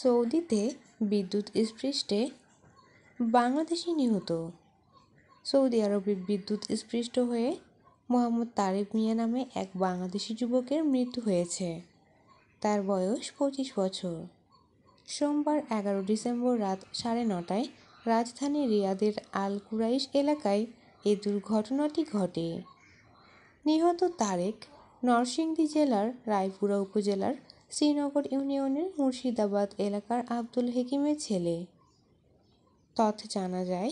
সৌদিতে বিদ্যুৎ স্পৃষ্টে বাংলাদেশি নিহত সৌদি আরবে বিদ্যুৎ স্পৃষ্ট হয়ে মোহাম্মদ তারেক মিয়া নামে এক বাংলাদেশি যুবকের মৃত্যু হয়েছে তার বয়স পঁচিশ বছর সোমবার এগারো ডিসেম্বর রাত সাড়ে নটায় রাজধানী রিয়াদের আল কুরাইশ এলাকায় এ দুর্ঘটনাটি ঘটে নিহত তারেক নরসিংদী জেলার রায়পুরা উপজেলার শ্রীনগর ইউনিয়নের মুর্শিদাবাদ এলাকার আব্দুল হেকিমের ছেলে তথ জানা যায়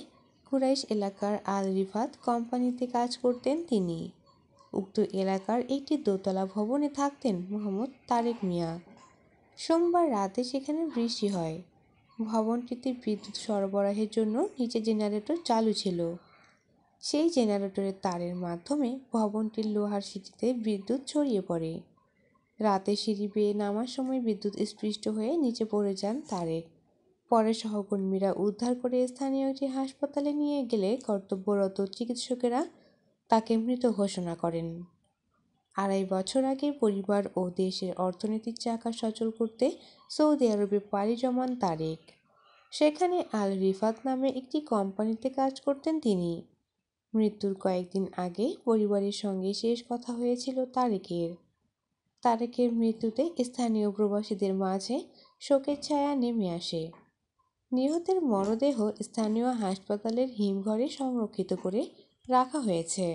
কুরাইশ এলাকার আল রিফাত কোম্পানিতে কাজ করতেন তিনি উক্ত এলাকার একটি দোতলা ভবনে থাকতেন মোহাম্মদ তারেক মিয়া সোমবার রাতে সেখানে বৃষ্টি হয় ভবনটিতে বিদ্যুৎ সরবরাহের জন্য নিচে জেনারেটর চালু ছিল সেই জেনারেটরের তারের মাধ্যমে ভবনটির লোহার সিটিতে বিদ্যুৎ ছড়িয়ে পড়ে রাতে সিঁড়ি বেয়ে নামার সময় বিদ্যুৎ স্পৃষ্ট হয়ে নিচে পড়ে যান তারেক পরে সহকর্মীরা উদ্ধার করে স্থানীয় একটি হাসপাতালে নিয়ে গেলে কর্তব্যরত চিকিৎসকেরা তাকে মৃত ঘোষণা করেন আড়াই বছর আগে পরিবার ও দেশের অর্থনীতির চাকা সচল করতে সৌদি আরবে পাড়ি জমান তারেক সেখানে আল রিফাত নামে একটি কোম্পানিতে কাজ করতেন তিনি মৃত্যুর কয়েকদিন আগে পরিবারের সঙ্গে শেষ কথা হয়েছিল তারেকের তারেকের মৃত্যুতে স্থানীয় প্রবাসীদের মাঝে শোকের ছায়া নেমে আসে নিহতের মরদেহ স্থানীয় হাসপাতালের হিমঘরে সংরক্ষিত করে রাখা হয়েছে